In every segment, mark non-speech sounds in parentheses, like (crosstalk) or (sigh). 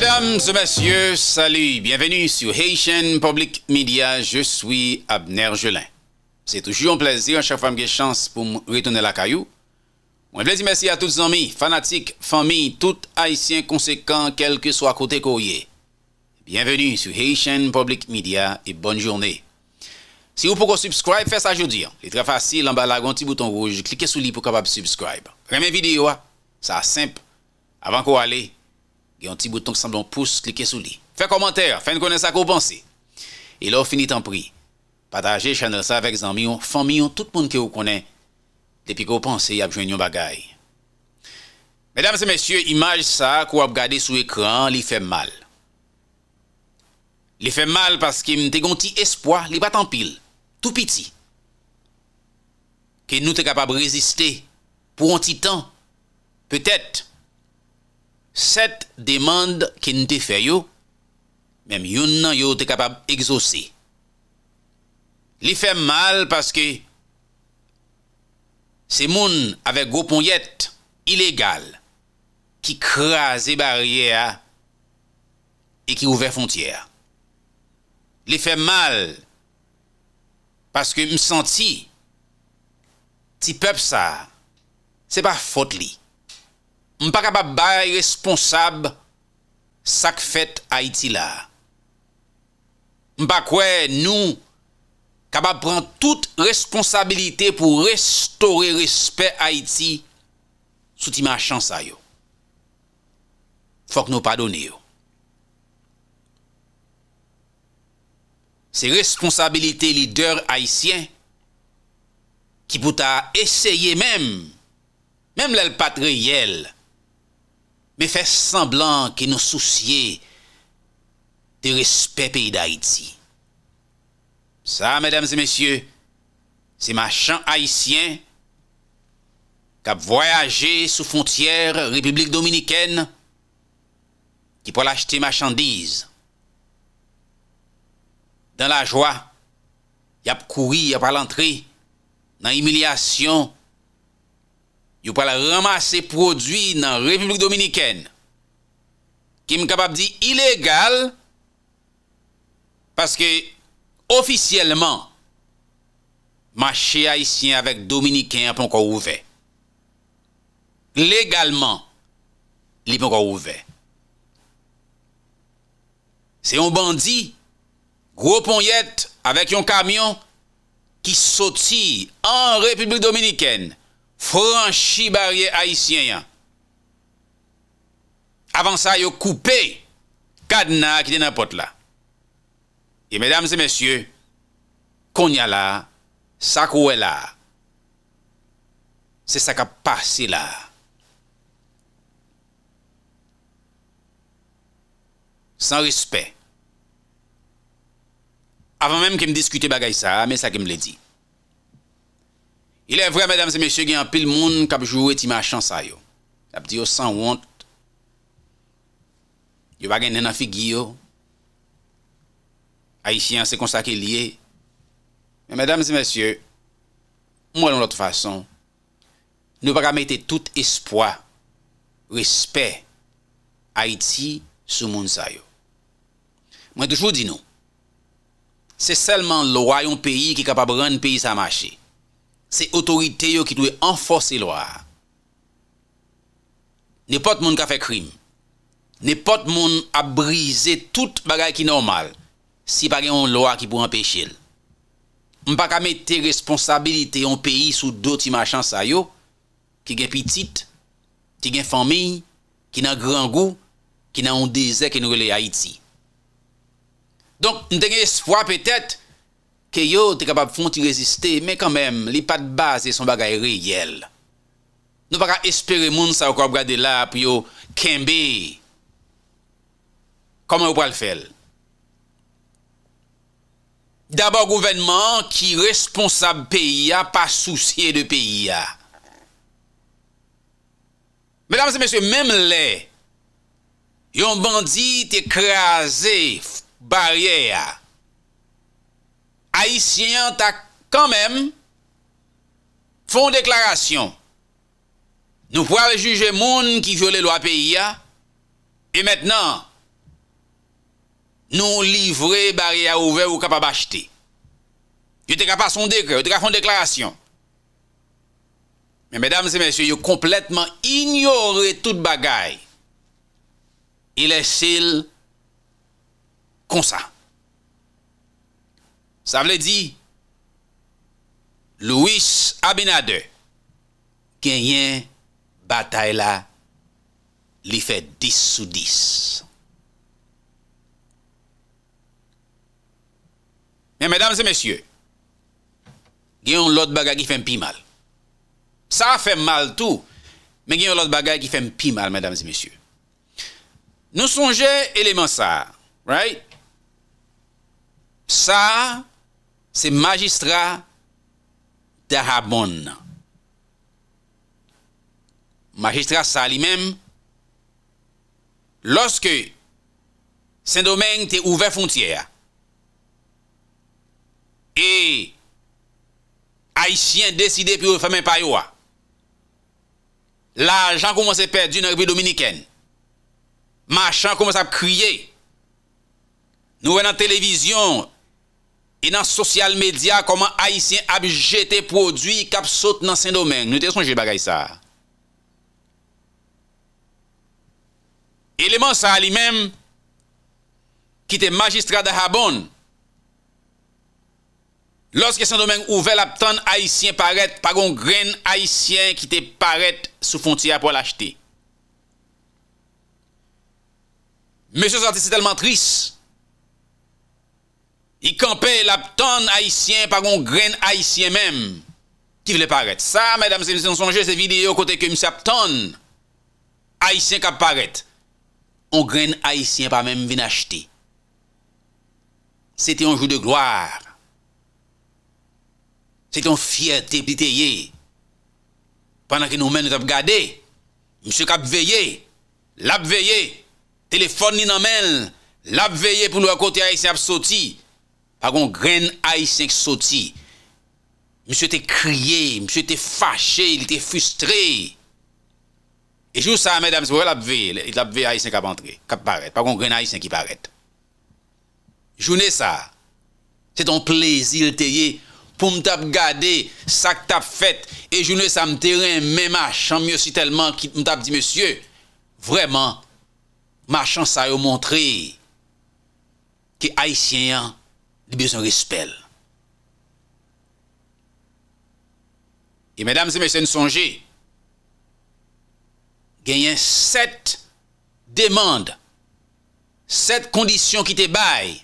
Madame, monsieur, salut, bienvenue sur Hachan Public Media, je suis Abner Jelin. C'est toujours un plaisir, chèque femme de chance, pour me retourner la caillou. Mon plaisir, merci à tous les amis, fanatiques, familles, tout haïtiens conséquents, quel que soit côté courrier. Bienvenue sur Hachan Public Media et bonne journée. Si vous ne pouvez pas vous abonner, faites-le aujourd'hui. C'est très facile, en bas à la gantille bouton rouge, cliquez sur l'i pour que vous pouvez vous abonner. Rémy Vidéo, c'est simple. Avant de partir... Gè yon ti bouton ki san bon pousse, klikè sou li. Fè komantèr, fè yon konè sa kòpansè. E lò finit an pri. Patajè chanel sa vek zan miyon, fan miyon, tout moun ki yon konè. Depi kòpansè, yab jwen yon bagay. Mèdam se mèsyè, imaj sa kòp gade sou ekran, li fè mal. Li fè mal paske m te gonti espoi, li bat an pil. Tou piti. Kè nou te kapab reziste pou yon ti tan. Petèt. Sèt demande ki n te fè yo, mèm yon nan yo te kapab exosé. Li fè mal paske se moun ave goupon yet ilegal ki krasè bariyè e ki ouve fontiyè. Li fè mal paske m senti ti pep sa se pa fote li. Mpa kapap bay responsab sak fèt Haiti la. Mpa kwe nou kapap pran tout responsabilite pou restore respè Haiti sou ti ma chansa yo. Fok nou padone yo. Se responsabilite lider Haitien ki pouta eseye menm, menm lèl patriyèl, me fè semblant ki nou souciye te respè peyi d'Haïti. Sa, mèdames et mèsyè, se ma chan Haïtien kap voyaje sou fontyère Republik Dominikèn ki pou l'achete ma chandiz. Dan la jwa, yap koui apalantri nan emilyasyon yo pou al ramase prodwi nan Republik Dominikèn ki m kapap di ilegal paske ofisyeleman mache haisyen avèk Dominikèn apon kon ouve. Legalman li pon kon ouve. Se yon bandi, gro pon yet avèk yon kamyon ki soti an Republik Dominikèn Franchi barye aisyen yon. Avan sa yo koupe, kadna ki de napot la. E medam se mesye, konya la, sakwe la, se sakapase la. San respet. Avan menm kem diskute bagay sa, men sa kem le di. Ilè vre, mèdames et mèsyè, gen apil moun kapjou eti machan sa yo. Apti yo san wont. Yo bagen nen afi giyo. A iti yon se konsake liye. Mèdames et mèsyè, mwen loun lot fason. Nou baka mette tout espwa, respè, a iti sou moun sa yo. Mwen toujou di nou. Se selman lowa yon peyi ki kapab ren peyi sa machi. Se otorite yo ki twe enfose lo a. Nè pot moun ka fe krim. Nè pot moun a brize tout bagay ki normal. Si pa gen yon lo a ki pou empèche el. M pa ka met te responsabilite yon peyi sou do ti machan sa yo. Ki gen pitit. Ti gen fami. Ki nan gran gou. Ki nan yon dese ki nou rele Haiti. Donk, nte gen espwa petet... yo te kapap fon ti reziste me kanmem li pat base son bagay reyel nou baka espere moun sa wakor brade la pou yo kembe koman wapal fel dabar gouvenman ki responsab peyi ya pa souciye de peyi ya mesdames et mesye menm le yon bandit ekraze barye ya haisyen ta kan men, fon deklarasyon, nou pou a rejuge moun ki viole lwa peyi ya, e metnan, nou livre bari a ouve ou kap a bachete. Yo te kap a son dekre, yo te kap a fon deklarasyon. Men, mesdames et messieurs, yo kompletman ignore tout bagay, il esil konsa. Sa vle di, Louis Abinade, ke nyen batay la, li fe dis ou dis. Men, mèdames et mèsyè, gen yon lot bagay ki fe mpi mal. Sa fe mal tou, men gen yon lot bagay ki fe mpi mal, mèdames et mèsyè. Nou sonje, elemen sa, right? Sa, sa, se magistra de Rabon. Magistra sa li men, loske Saint-Domingue te ouve fontye ya, e Haitien deside pi oufeme paywa, la jan kouman se perdi nan rebri dominiken, ma jan kouman se ap kriye, nouwe nan televizyon E nan sosyal medya koman Haitien ap jete prodwi kap sote nan sen domen. Nou te sonje bagay sa. Eleman sa li menm ki te magistra da habon. Lorske sen domen ouvel ap ton Haitien paret paron gren Haitien ki te paret sou fontia pou l'achete. Mese zante se telman tris. I kampe la pton aisyen pa goun gren aisyen mem. Ki vle paret. Sa, mèdame, se msè nonsonje, se videyo kote ke msè apton. Aisyen kap paret. O gren aisyen pa mem vin achete. Se te yon jou de gloar. Se te yon fierté piteye. Panan ki nou men nou tap gade. Msè kap veye. La pveye. Telefon ni nan men. La pveye pou nou akote aisyen ap soti. Pa kon gren Aïsien ki soti Monsi ou te kriye Monsi ou te fache Il te frustre E joun sa mèdèm Monsi ou la bve E la bve Aïsien kap paret Pa kon gren Aïsien ki paret Jounè sa Se ton plezi lteye Pou mtap gade Sak tap fète E jounè sa mtere Mè machan Miosi telman Kit mtap di monsi Vreman Machan sa yo montre Ki Aïsien yon li bezon respel. E, mèdames et mèdames, sè n'sonjè, genyen sèt demande, sèt kondisyon ki te bay,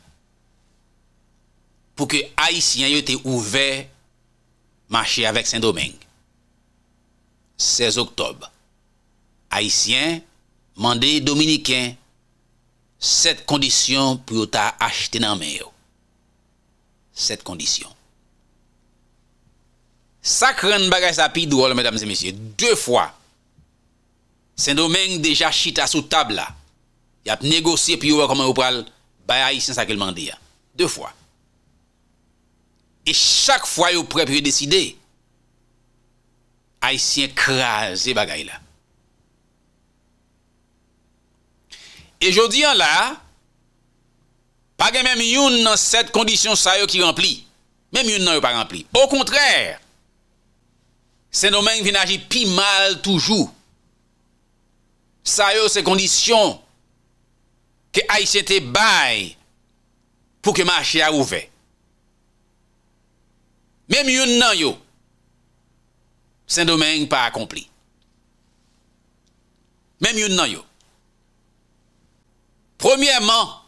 pou ke Haitien yo te ouve mâche avèk sèndo mèng. Sèz oktob, Haitien mandè Dominikèn sèt kondisyon pou yo ta achète nan mèyo. set kondisyon. Sakran bagay sapi dwo lè, mèdames et mèsyè, dwe fwa, sèndou mèng dèja chita sou tab la, y ap negosye pi ou wè koman ou pral, bè a y sin sakran mandi ya, dwe fwa. E chak fwa y ou prèp y ou deside, a y sin krasè bagay la. E jodi an la, Pagè mèm youn nan set kondisyon sa yo ki rempli, mèm youn nan yo pa rempli. Po kontrèr, sen domèng vin aji pi mal toujou. Sa yo se kondisyon ke a yisete bay pou ke mèm a che a ouve. Mèm youn nan yo, sen domèng pa akompli. Mèm youn nan yo. Premèmman,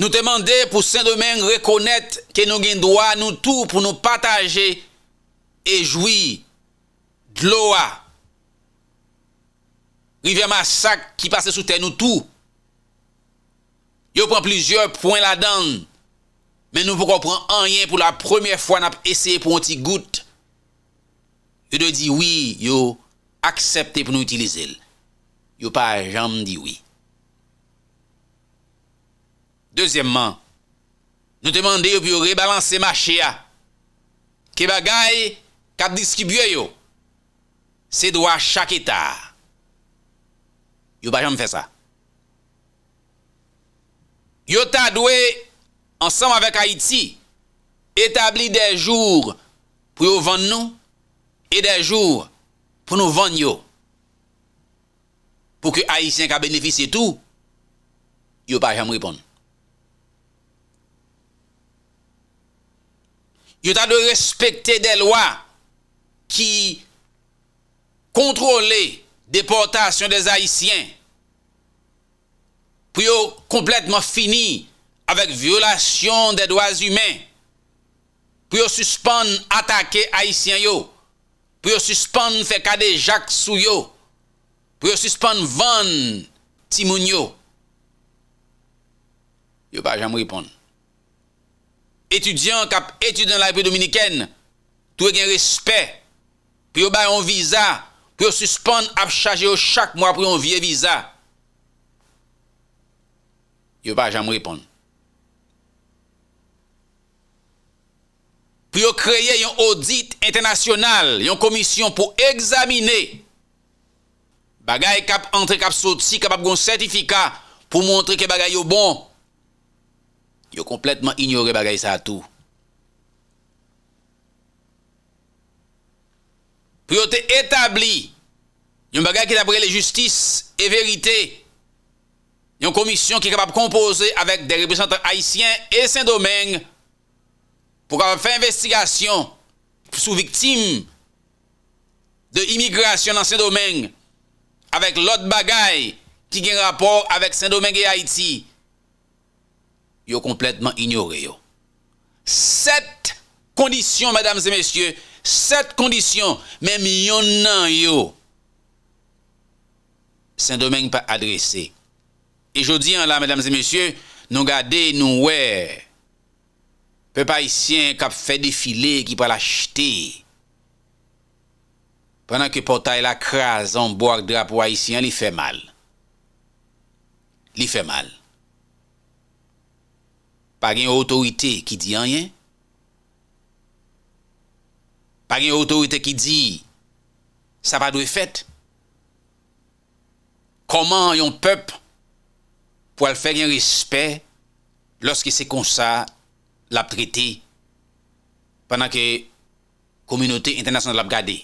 Nou temande pou sen demen rekonnet ke nou gen doa nou tou pou nou pataje e jwi dloa. Rive masak ki pase sou ten nou tou. Yo pran plizye pouen la dan men nou pou kon pran anyen pou la premye fwa nap ese pou an ti gout. Yo de di wii yo aksepte pou nou utilize l. Yo pa jam di wii. Dezyèmman, nou temande yo pi yo rebalanse ma chè ya. Ki bagay ka diskibye yo, se dwa chak etar. Yo pa jèm fè sa. Yo ta dwe, ansam avèk Haiti, etabli de jour pou yo vèn nou, e de jour pou nou vèn yo. Po ki Haitien ka benefise tou, yo pa jèm ripon nou. yo ta de respekte de lwa ki kontrole deportasyon de zayisyen, pou yo kompletman fini avèk vyolasyon de lwa zymen, pou yo suspande atake zayisyen yo, pou yo suspande fekade jak sou yo, pou yo suspande van timoun yo, yo pa jan mwiponde. étudiant kap étudiant la repre dominikèn, tou e gen respè, pou yo bay an viza, pou yo suspande ap chaje yo chak mwa pou yo an vie viza, yo bay jam ripon. Pou yo kreye yon audit internasyonal, yon komisyon pou examine bagay kap entre kap soti kap ap gon sertifika pou montre ke bagay yo bon. yo kompletman ignore bagay sa tou. Priyote etabli, yon bagay ki dapre le justis e verite, yon komisyon ki kapap kompose avèk de reposentant Haitien e Saint-Domingue pou kapap fè investigasyon sou viktim de imigrasyon nan Saint-Domingue avèk lot bagay ki gen rapor avèk Saint-Domingue e Haiti. Yo kompletman ignore yo. Sèt kondisyon, madame zè mesyè, sèt kondisyon, mèm yon nan yo, sè n domèng pa adrese. E jodi an la, madame zè mesyè, nou gade, nou wè, pè pa isyè, kap fè defile, ki pa l'achete. Pè nan ki potay la kras, an boak drap wè isyè, li fè mal. Li fè mal. pa gen yon otorite ki di anyen, pa gen yon otorite ki di, sa pa dwe fèt, koman yon pèp, pou al fèk yon respè, loske se konsa, lap trité, panan ke, kominote internasyon lap gade.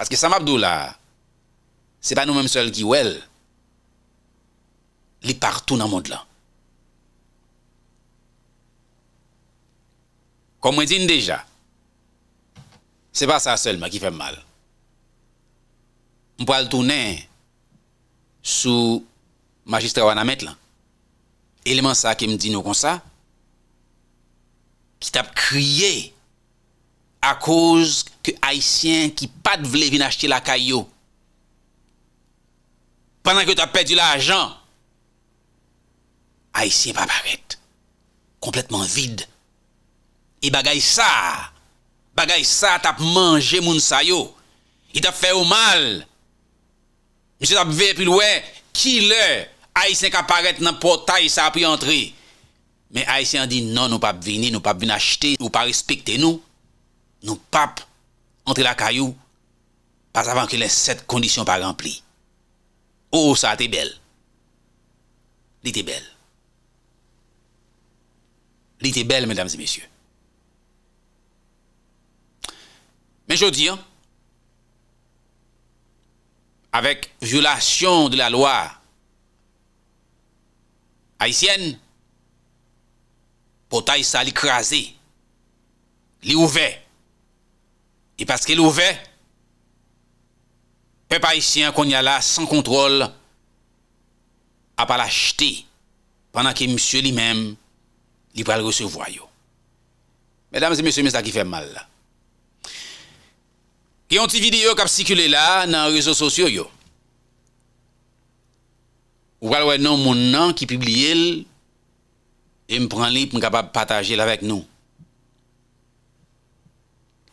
Paske Samabdou la, se pa nou menm sol ki wèl, li partou nan moun de la. Kou mwen din deja, se pa sa sel ma ki fe mal. Mpo al tounen, sou magistra Wanamet lan, eleman sa ke mdi nou kon sa, ki tap kriye, a kouz ke Haitien ki pa devle vin achite la kayo. Pendan ke ta pedi la ajan, Haitien pa paret, kompletman vide, E bagay sa, bagay sa tap manje moun sayo. I tap fè ou mal. Mwen se tap vepil wè, ki lè? Aisyen ka paret nan pota, i sa api antre. Men aisyen di, non nou pap vini, nou pap vini achete, nou pa respikte nou. Nou pap antre la kayou. Pas avan ki lè set kondisyon pa rempli. Ou oh, sa te bel. Li te bel. Li te bel, mwen damzi mwen syo. Men jodi an, avek vyolasyon de la lwa, haisyen, potay sa li krasi, li ouve, e paske li ouve, pe pa aisyen kon yala san kontrol a pala chte, panan ke msye li men, li pral resevoyo. Medam zi msye mè sa ki fè mal la. Ki yon ti video kap sikile la nan rezo sosyo yo. Ou walwe nou moun nan ki pibliye l, e m pran lip m kapap pataje l avek nou.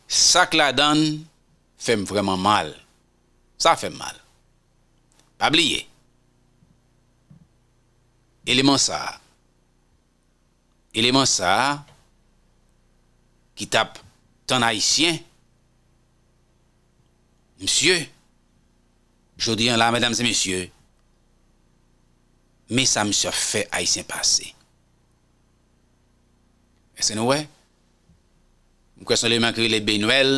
Sa k la dan, fe m vreman mal. Sa fe m mal. Pa blye. Eleman sa. Eleman sa, ki tap ton haisyen, Msyè, jodi yon la, madame se msyè, me sa msè fè aisyen pase. Mwen se nou wè? Mwen kwen son lè man kwen lè Benoël,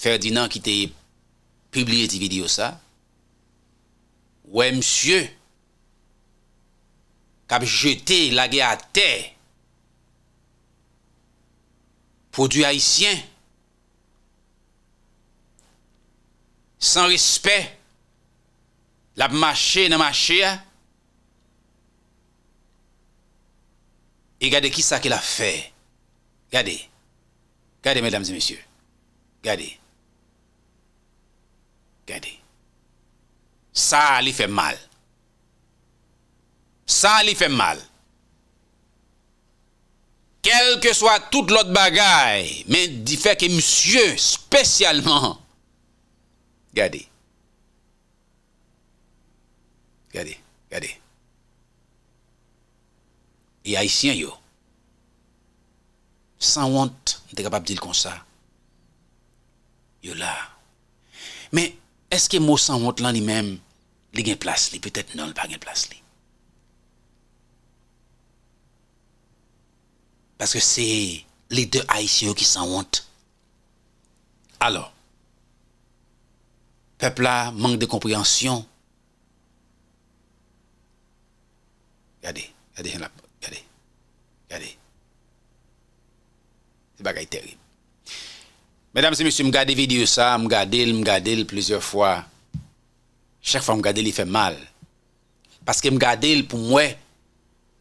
Ferdinand ki te piblye ti video sa. Wè msyè, kap jete lage a te, pou di aisyen, San respet, la mache, nan mache, e gade ki sa ki la fe, gade, gade, gade, gade, gade, sa li fe mal, sa li fe mal, kel ke so a tout lot bagay, men di fe ke msye, spesyalman, Gade. Gade. Gade. E aisyen yo. Sanwant. Nte kapap dil konsa. Yo la. Me eske mo sanwant lan li menm li gen plas li. Petet non pa gen plas li. Paske se li de aisyen yo ki sanwant. Alo. peuple là manque de compréhension. Regardez, regardez, regardez, regardez. C'est bagaille terrible. Mesdames et messieurs, je regarde vidéo ça, je regarde, je regarde plusieurs fois. Chaque fois que je regarde, il fait mal. Parce que je regarde, pour moi,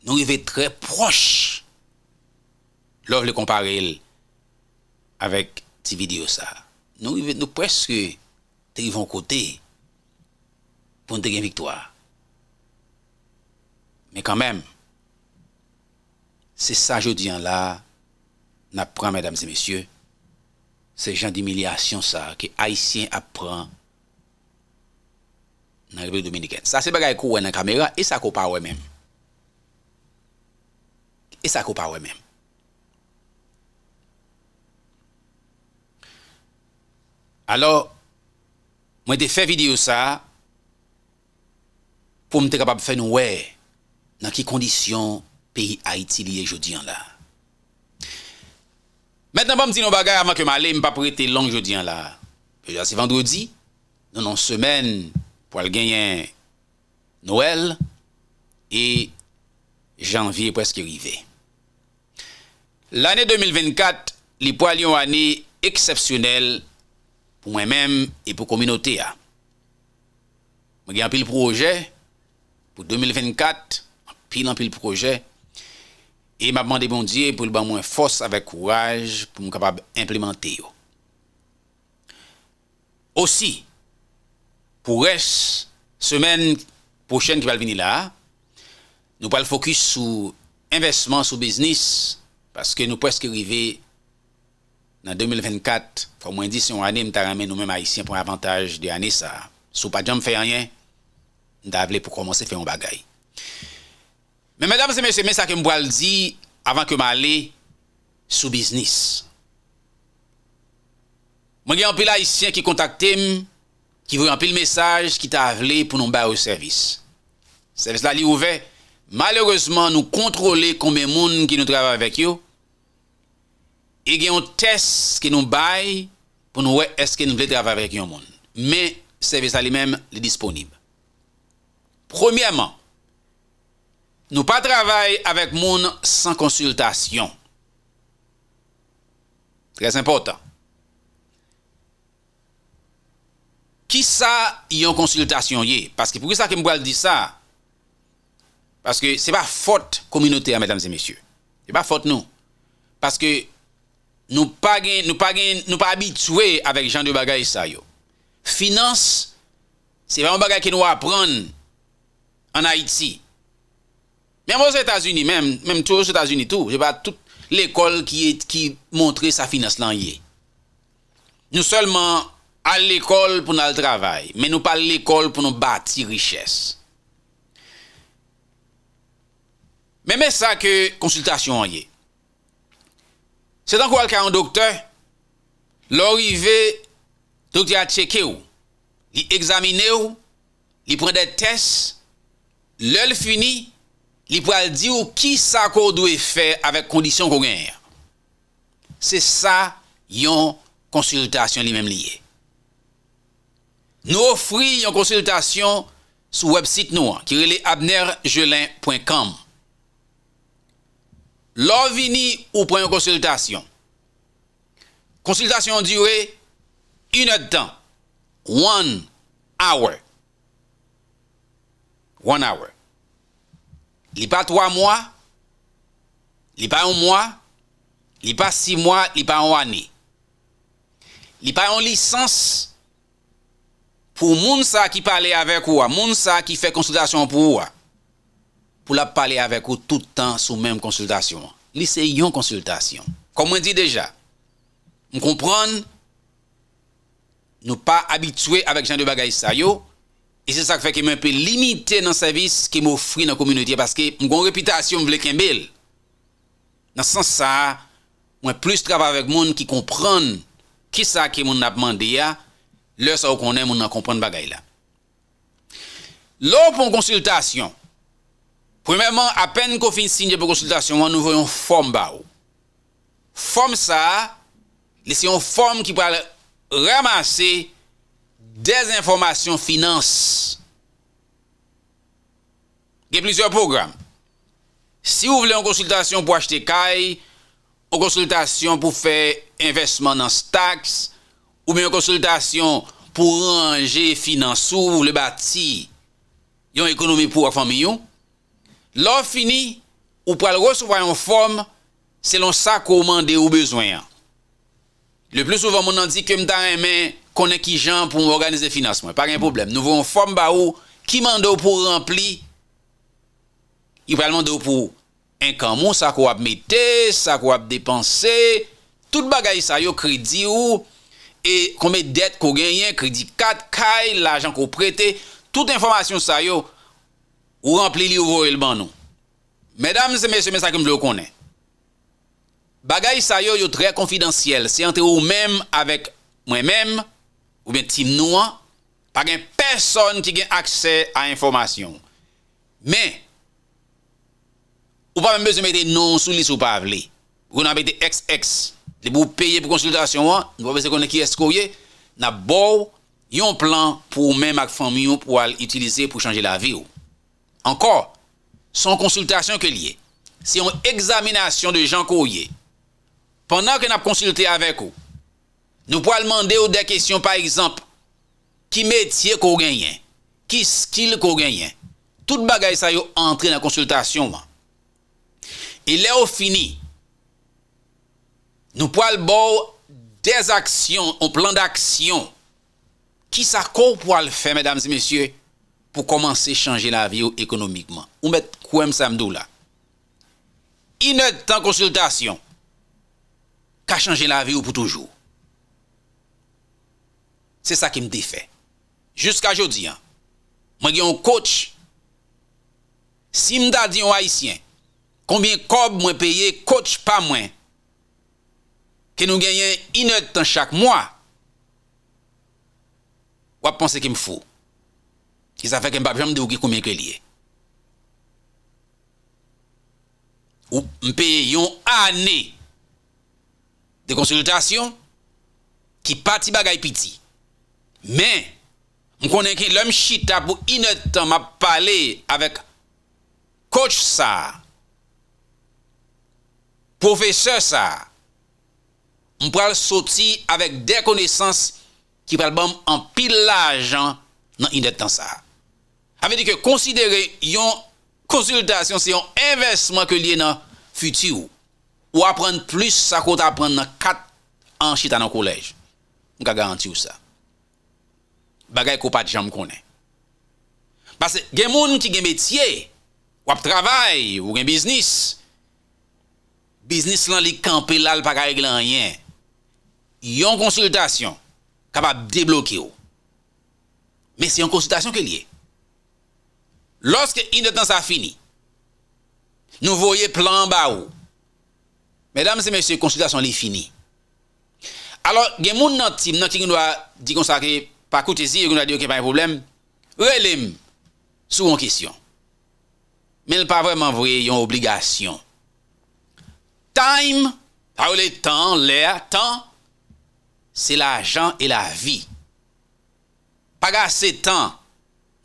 nous sommes très proche. L'offre le comparer avec ces vidéos ça. Nous nous presque yon kote pou n de gen viktoar. Men kan men, se sa jodi an la, nan pran, mèdames et mèsyè, se jan di miliasyon sa, ki haisyen ap pran nan rebele dominikèn. Sa se bagay kou wè nan kameran, e sa kou pa wè men. E sa kou pa wè men. Alors, Mwen te fe videyo sa pou mte kapap fe noue nan ki kondisyon peyi a iti liye jodi an la. Mwen nan pa mti nou bagay avan ke ma ale mpa prete long jodi an la. Pe jase vendrodi, nan an semen pou al genyen nouel e janvi e preske rive. L'ane 2024 li pou al yon ane eksepsyonel. pou mwen mèm e pou kominote a. Mwen gen anpil proje, pou 2024, anpil anpil proje, e m apman de bondye pou l ban mwen fos avèk kouraj pou m kapab implemente yo. Osi, pou res, semen pou chen ki pal vini la, nou pal fokus sou investman sou biznis, paske nou preske rive yon. Nan 2024, fwa mwen di se yon ane mta rame nou mèm haisyen pou avantage de ane sa. Sou pa djan mfe anye, mta avle pou komanse fè yon bagay. Men mèdame se mè se mè sa ke mboal di avan ke m alè sou biznis. Mwen gen anpil haisyen ki kontakte m, ki vè anpil mesaj ki ta avle pou nou mba ou servis. Servis la li ouve, malèreseman nou kontrole kon mè moun ki nou travè avèk yo. et il y a un test qui nous baille pour nous voir est-ce que nous voulons travailler avec un monde. Mais service à lui-même est disponible. Premièrement, nous pas travailler avec monde sans consultation. Très important. Qui ça y a consultation y? Parce que pour ça que je dit ça, parce que ce n'est pas faute communauté, mesdames et messieurs. Ce n'est pas faute nous. Parce que Nou pa abitouye avèk jan de bagay sa yo. Finans, se vèm bagay ki nou apren an Haiti. Mèm wò se Etats-Unis, mèm tou se Etats-Unis tou, jè pa tout l'ekol ki montre sa finans lan yè. Nou selman al l'ekol pou nou al travay, mèm nou pa l'ekol pou nou bati richès. Mèm mè sa ke konsultasyon an yè. Se tan kou al ka an doktor, lor ive doktor a cheke ou, li examine ou, li prene de tes, lel fini, li prene di ou ki sa kou dwe fe avèk kondisyon kou genyè. Se sa yon konsultasyon li menm liye. Nou ofri yon konsultasyon sou web site nou an, ki rele Abner Jelin.com. Lò vini ou pren konsultasyon. Konsultasyon dure inèd tan. One hour. One hour. Li pa 3 mwa, li pa 1 mwa, li pa 6 mwa, li pa 1 anè. Li pa 1 lisans pou moun sa ki pale avek ouwa, moun sa ki fe konsultasyon pou ouwa. pou la pale avèk ou toutan sou mèm konsultasyon. Li se yon konsultasyon. Kon mwen di deja, mwen kompran, nou pa abitwe avèk jan de bagay sa yo, e se sa kwe ke mwen pe limitè nan servis ke mwen ofri nan komunitye, paske mwen kon repitasyon mwen vle ken bel. Nan san sa, mwen plus trav avèk moun ki kompran ki sa ke moun apman de ya, lè sa ou konè moun nan kompran bagay la. Lò pou konsultasyon, Primerman, apen kon fin sinje pou konsultasyon, mwen nou voyon form ba ou. Form sa, lesyon form ki pral ramase des informasyon finance. Ge plisye program. Si ou vle yon konsultasyon pou achete kay, yon konsultasyon pou fe investman nan staks, ou mwen konsultasyon pou ranger finance, sou vle bati yon ekonomi pou ak fami yon, Lò fini, ou pral resouvwa yon form selon sa kou mande ou bezwenyan. Le plus souvan moun an di kem tan en men konen ki jan pou moun organize financeman. Par gen problem. Nou voun form ba ou, ki mande ou pou rempli, yon pral mande ou pou enkan moun, sa kou ap mette, sa kou ap depanse, tout bagay sa yo kredi ou, e kome det kou genyen, kredi kat, kay, la jan kou prete, tout informasyon sa yo, Ou rempli li ou vorel ban nou Medam se mese mese akim jlo konen Bagay sayo yo tre konfidentiyel Se ante ou menm avek mwen menm Ou men tim nou an Paken person ki gen akse a informasyon Men Ou pa menm bezou menm de non sou li sou pav li Ou nan ben de ex ex Li pou peye pou konsultasyon an Nou pa bezou konen ki esko ye Na bou yon plan pou menm ak fami yo Pou al itilize pou chanje la vi yo Ankor, son konsultasyon ke liye, se yon examinasyon de jan ko yye, pwennan ke nap konsulte avek ou, nou po al mande ou de kesyon, par exemple, ki metye ko genyen, ki skill ko genyen, tout bagay sa yo antre nan konsultasyon man. E le ou fini, nou po al bo de aksyon, ou plan d'aksyon, ki sa ko po al fe, mèdames et mèsyè, pou komanse chanje la vi ou ekonomikman. Ou met kouem samdou la. Inèd tan konsultasyon, ka chanje la vi ou pou toujou. Se sa ki m defè. Juska jodi an, mwen gen ou kouch, si mda di ou haisyen, konbien kob mwen peye, kouch pa mwen, ke nou genyen inèd tan chak mwa, wap pon se ki m fou. Ki sa feke m pap jom de ou ki koumen ke liye. Ou m pe yon ane de konsolidasyon ki pati bagay piti. Men, m konen ki lom chita pou inetan ma pale avèk kòch sa, profeseur sa, m pral soti avèk de konesans ki pral bom an pil la jan nan inetan sa. Ame di ke konsidere yon konsultasyon, se yon investman ke liye nan futi ou, ou apren plus sa kota apren nan kat an chita nan kolej. Mwen ka garanti ou sa. Bagay ko pati jam konen. Bas gen moun ki gen metye, wap travay ou gen biznis, biznis lan li kampe lal pa ga e glan yen, yon konsultasyon kapap deblokye ou. Men se yon konsultasyon ke liye, Lorske in de tan sa fini, nou voye plan ba ou. Medam se mese konsultasyon li fini. Alors gen moun nan tim, nan tim nou a di konsakri pa koute zi, ou nou a di ok pa yon problem, ou elim sou yon kisyon. Men l pa vreman voye yon obligasyon. Time, pa ou le tan, lè, tan, se la jan e la vi. Pa ga se tan,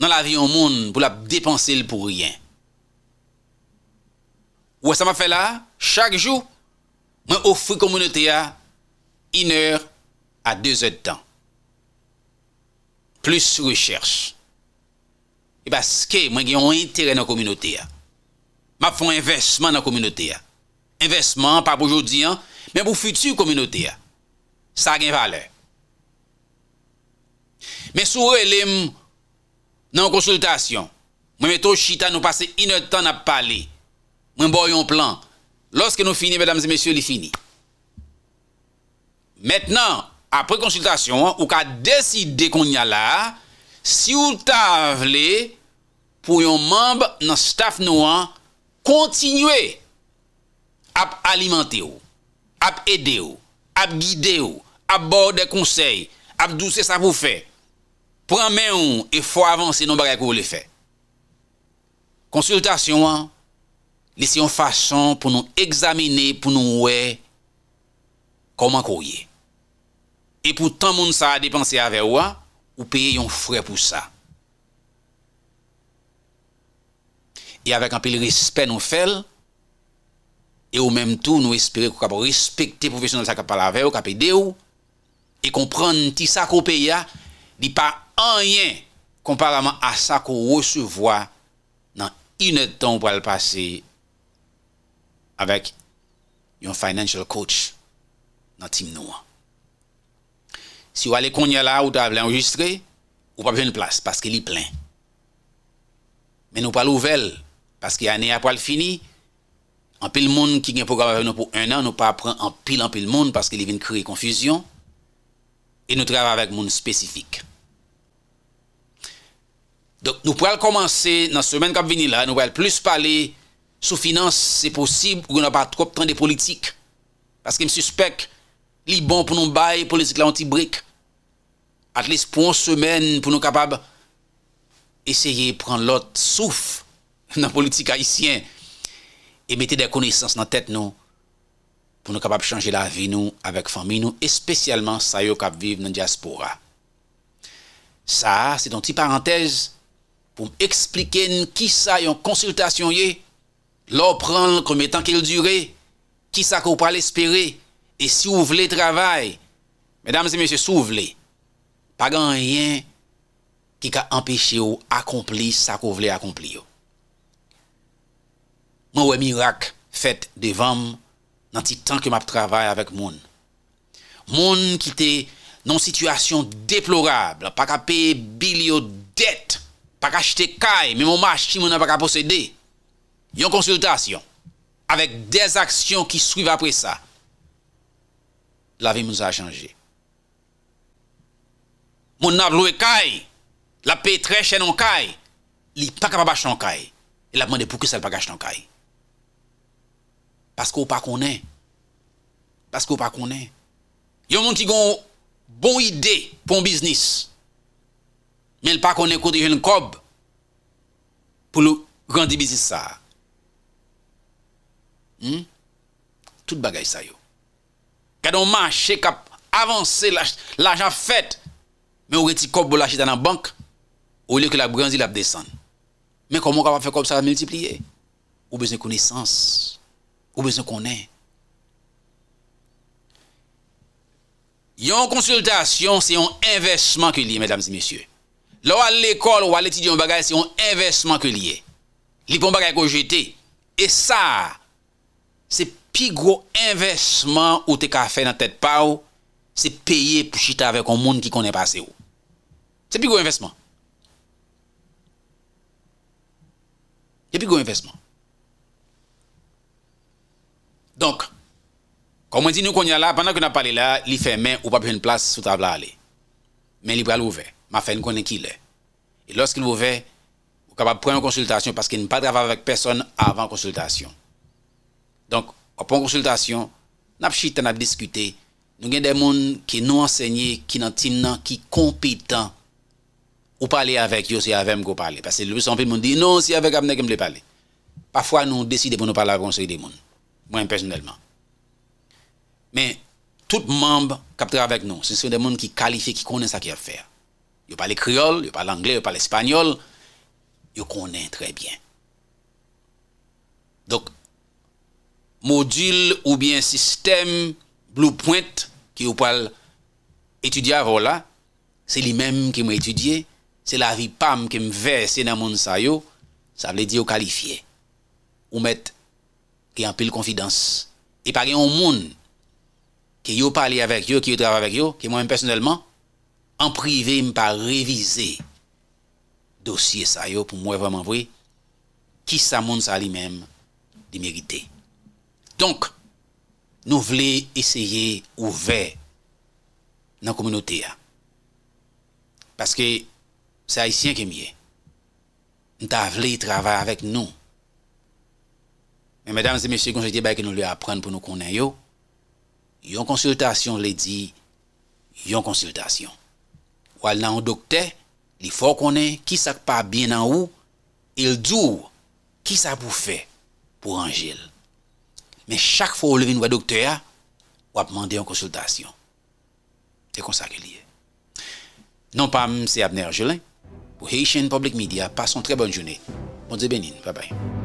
nan la vi yon moun pou la depanse li pou riyen. Ouwa sa ma fe la, chak jou, man ofri komunote ya, iner a de ze tan. Plus recherche. E baske, man gen yon entere nan komunote ya. Ma fon investman nan komunote ya. Investman pa pou jodi an, men pou futu komunote ya. Sa gen vale. Men sou re elim, nan konsultasyon, mwen meto chita nou pase inot tan ap pale, mwen bo yon plan, loske nou fini, bedams e mesyou, li fini. Mètnen, apre konsultasyon, ou ka deside kon n'ya la, si ou ta vle, pou yon mamb nan staf nou an, kontinwe ap alimante ou, ap ede ou, ap guide ou, ap bo de konsey, ap dou se sa pou fey. Pren men yon, e fwa avansi nou bagay kou le fe. Konsultasyon an, lis yon fachan pou nou examine, pou nou wey, kouman kouye. E pou tan moun sa depanse avewa, ou peye yon fre pou sa. E avek anpe li rispe nou fel, e ou menm tou nou espere kou kapo rispekte profesyonel sa kapalave, ou kapide ou, e kompran ti sa koupe ya, di pa, anyen kompareman a sa ko wos se vwa nan inet ton pou al pase avèk yon financial coach nan Tim Nouan. Si wale konye la ou da vle enregistre, ou pa pwen plas paske li plen. Men ou pal ouvel, paske anè apal fini, anpil moun ki gen pou gavav nou pou enan, nou pa apren anpil anpil moun paske li vin kri konfisyon, e nou trav avèk moun spesifik. Nou pou al komanse nan semen kap vini la, nou pou al plus pale sou finance se posib ou nou pa trop tan de politik. Paske m suspek li bon pou nou bay pou lisek la anti-brik. Atlelis pou an semen pou nou kapab eseye pran lot souf (laughs) nan politik haisyen. E mette de koneysans nan tet nou pou nou kapab chanje la vi nou avek fami nou. Espesyalman sa yo kap viv nan diaspora. Sa, se don ti parantez... pou m eksplike n ki sa yon konsultasyon ye, lor pranl kome tanke l durè, ki sa kou pal espere, e sou vle travay, medam se mèche sou vle, pa gan yen ki ka empèche ou akompli sa kou vle akompli yo. Moun wè mirak fèt devam nan ti tanke map travay avèk moun. Moun ki te nan situasyon deplorable, pa ka pe bil yo dete, pas acheter caille, mais mon machine, mon n'a pas posséder. Il y a une consultation avec des actions qui suivent après ça. La vie nous a changé. Mon n'a loué caille, la paye très cher caille, il pas capable d'acheter en caille. Il a demandé pourquoi ça ne pas acheter en caille. Parce qu'on pas connaît. Parce qu'on pas connaît. Il y a un monde qui idée pour un business. men l pa konen konti jen l kob pou nou randi bizis sa. Tout bagay sa yo. Kadon manche kap avanse l ajan fet, men ou re ti kob bolache dan an bank, ou leke la grenzi la bdesan. Men konon kap ap fe kob sa la multipliye. Ou bezon kounesans, ou bezon konen. Yon konsultasyon se yon investman ki li, mesdames et messieurs. Lè ou al l'ekol ou al l'etidyon bagay se yon investman ke liye. Li pou m bagay ko jete. E sa, se pi gro investman ou te ka fe nan tet pa ou, se peye pou chita ave kon moun ki konen pase ou. Se pi gro investman. Se pi gro investman. Donk, kon mwen di nou kon yon la, panan kon ap pale la, li fe men ou pa pe yon plas sou tabla ale. Men li pral ouver. m'a fait une qui est. Et lorsqu'il vous fait, vous capable prendre une consultation parce qu'il ne pas travailler avec personne avant consultation. Donc, après consultation, on a discuté. Nous avons des gens qui nous enseignent, qui sont qui compétents. Ou parler avec eux, avec eux parler. Parce que le plus monde dit non, c'est avec Abner qu'on parler. Parfois, nous décidons de nous parler avec des gens. Moi, personnellement. Mais tout membre qui travaille avec nous, ce sont des gens qui qualifient, qui connaissent ce qu'ils a faire. Ils parle créole, ils parle anglais, ils parle espagnol. Ils connaissent très bien. Donc, module ou bien système, blueprint, qui vous parle étudier avant c'est lui-même qui m'a étudié, c'est la vie PAM qui me versé dans mon monde. ça veut dire qualifié. Ou mettre qui en pile confiance. Et par un monde qui yo avec vous, qui travaille avec vous, qui moi-même personnellement, prive mpa revize dosye sa yo pou mwen vaman vwe ki sa moun sa li men di merite. Donk, nou vle eseye ouve nan kominote ya. Paske sa isyen kemye mta vle trava avèk nou. Men madame se meshe konje di ba ki nou li apren pou nou konen yo yon konsultasyon le di yon konsultasyon. Wal nan an dokte, li fò konen, ki sak pa bin an ou, il djou, ki sa pou fe pou an jil. Men chak fò ou levin wè dokte a, wè ap mande an konsultasyon. E konsak e liye. Non pa mse Abner Jelin, pou Heishen Public Media, pason tre bon jounen. Moun ze benin, wabay.